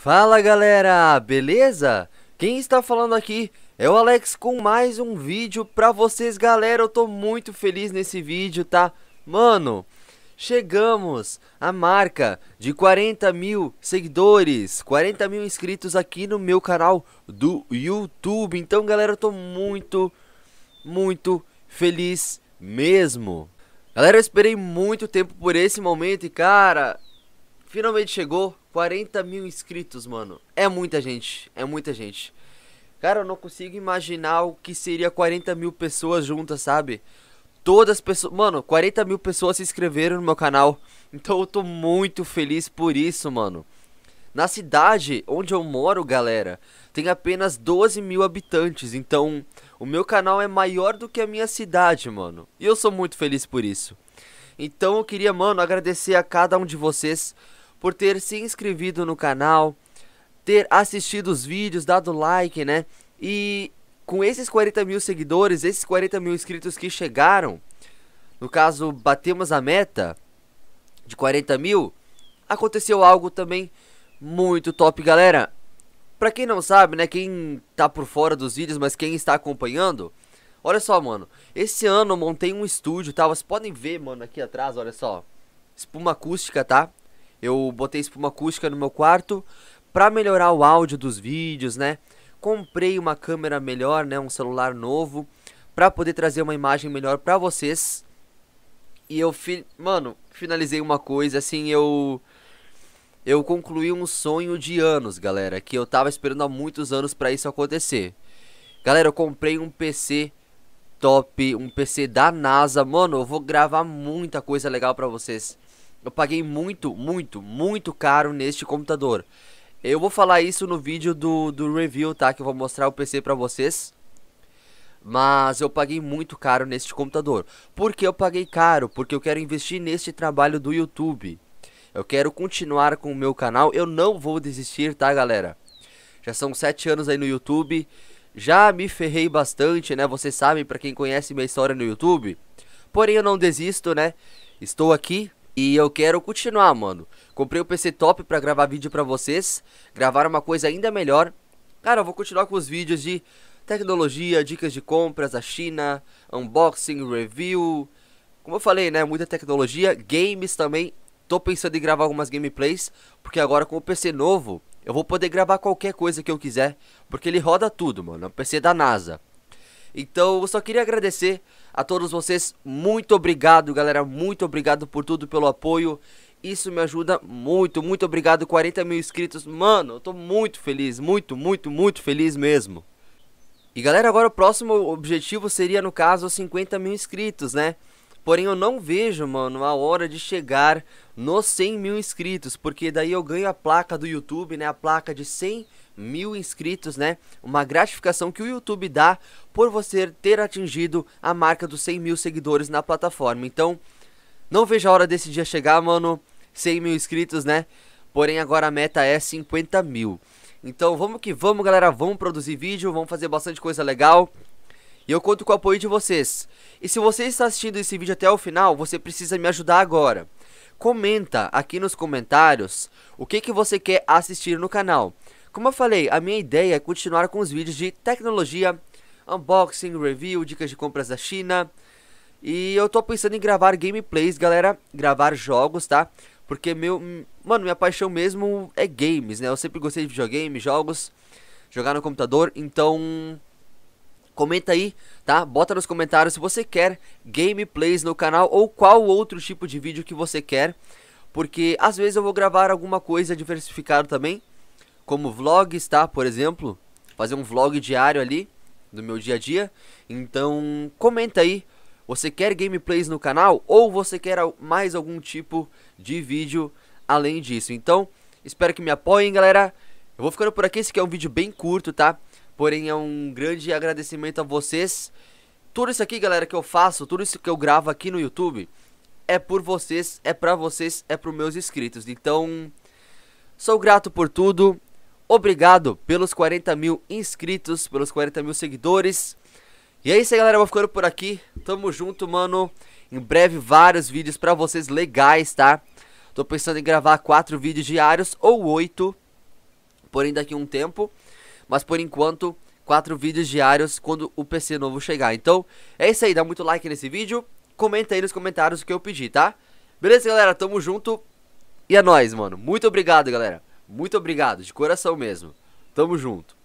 Fala galera, beleza? Quem está falando aqui é o Alex com mais um vídeo pra vocês galera, eu tô muito feliz nesse vídeo, tá? Mano, chegamos à marca de 40 mil seguidores, 40 mil inscritos aqui no meu canal do YouTube Então galera, eu tô muito, muito feliz mesmo Galera, eu esperei muito tempo por esse momento e cara, Finalmente chegou 40 mil inscritos, mano. É muita gente, é muita gente. Cara, eu não consigo imaginar o que seria 40 mil pessoas juntas, sabe? Todas as pessoas. Mano, 40 mil pessoas se inscreveram no meu canal. Então eu tô muito feliz por isso, mano. Na cidade onde eu moro, galera, tem apenas 12 mil habitantes. Então o meu canal é maior do que a minha cidade, mano. E eu sou muito feliz por isso. Então eu queria, mano, agradecer a cada um de vocês por ter se inscrito no canal, ter assistido os vídeos, dado like, né? E com esses 40 mil seguidores, esses 40 mil inscritos que chegaram, no caso, batemos a meta de 40 mil, aconteceu algo também muito top, galera. Pra quem não sabe, né, quem tá por fora dos vídeos, mas quem está acompanhando, olha só, mano. Esse ano eu montei um estúdio, tá? Vocês podem ver, mano, aqui atrás, olha só. Espuma acústica, tá? Eu botei espuma acústica no meu quarto para melhorar o áudio dos vídeos, né? Comprei uma câmera melhor, né, um celular novo para poder trazer uma imagem melhor para vocês. E eu, fi mano, finalizei uma coisa assim, eu eu concluí um sonho de anos, galera, que eu tava esperando há muitos anos para isso acontecer. Galera, eu comprei um PC top, um PC da NASA. Mano, eu vou gravar muita coisa legal para vocês. Eu paguei muito, muito, muito caro neste computador. Eu vou falar isso no vídeo do, do review, tá? Que eu vou mostrar o PC pra vocês. Mas eu paguei muito caro neste computador. Por que eu paguei caro? Porque eu quero investir neste trabalho do YouTube. Eu quero continuar com o meu canal. Eu não vou desistir, tá, galera? Já são sete anos aí no YouTube. Já me ferrei bastante, né? Vocês sabem, pra quem conhece minha história no YouTube. Porém, eu não desisto, né? Estou aqui e eu quero continuar, mano. Comprei o um PC top pra gravar vídeo pra vocês. Gravar uma coisa ainda melhor. Cara, eu vou continuar com os vídeos de tecnologia, dicas de compras a China, unboxing, review. Como eu falei, né? Muita tecnologia. Games também. Tô pensando em gravar algumas gameplays. Porque agora com o PC novo, eu vou poder gravar qualquer coisa que eu quiser. Porque ele roda tudo, mano. É um PC da NASA. Então, eu só queria agradecer a todos vocês, muito obrigado, galera. Muito obrigado por tudo, pelo apoio. Isso me ajuda muito, muito obrigado. 40 mil inscritos, mano, eu tô muito feliz, muito, muito, muito feliz mesmo. E galera, agora o próximo objetivo seria, no caso, 50 mil inscritos, né? Porém, eu não vejo, mano, a hora de chegar nos 100 mil inscritos, porque daí eu ganho a placa do YouTube, né? A placa de 100 mil inscritos, né? Uma gratificação que o YouTube dá por você ter atingido a marca dos 100 mil seguidores na plataforma. Então, não vejo a hora desse dia chegar, mano. 100 mil inscritos, né? Porém, agora a meta é 50 mil. Então, vamos que vamos, galera. Vamos produzir vídeo, vamos fazer bastante coisa legal. E eu conto com o apoio de vocês. E se você está assistindo esse vídeo até o final, você precisa me ajudar agora. Comenta aqui nos comentários o que, que você quer assistir no canal. Como eu falei, a minha ideia é continuar com os vídeos de tecnologia, unboxing, review, dicas de compras da China. E eu tô pensando em gravar gameplays, galera, gravar jogos, tá? Porque meu, mano, minha paixão mesmo é games, né? Eu sempre gostei de videogame, jogos, jogar no computador, então comenta aí, tá? Bota nos comentários se você quer gameplays no canal ou qual outro tipo de vídeo que você quer, porque às vezes eu vou gravar alguma coisa diversificada também como vlogs, tá? Por exemplo, fazer um vlog diário ali do meu dia a dia. Então, comenta aí. Você quer gameplays no canal ou você quer mais algum tipo de vídeo além disso? Então, espero que me apoiem, galera. Eu vou ficando por aqui, esse aqui é um vídeo bem curto, tá? Porém, é um grande agradecimento a vocês. Tudo isso aqui, galera, que eu faço, tudo isso que eu gravo aqui no YouTube, é por vocês, é pra vocês, é pros meus inscritos. Então, sou grato por tudo. Obrigado pelos 40 mil inscritos, pelos 40 mil seguidores. E é isso aí, galera. Eu vou ficando por aqui. Tamo junto, mano. Em breve, vários vídeos pra vocês legais, tá? Tô pensando em gravar 4 vídeos diários ou 8. Porém, daqui um tempo. Mas por enquanto, 4 vídeos diários quando o PC novo chegar. Então, é isso aí. Dá muito like nesse vídeo. Comenta aí nos comentários o que eu pedi, tá? Beleza, galera? Tamo junto. E é nóis, mano. Muito obrigado, galera. Muito obrigado, de coração mesmo. Tamo junto.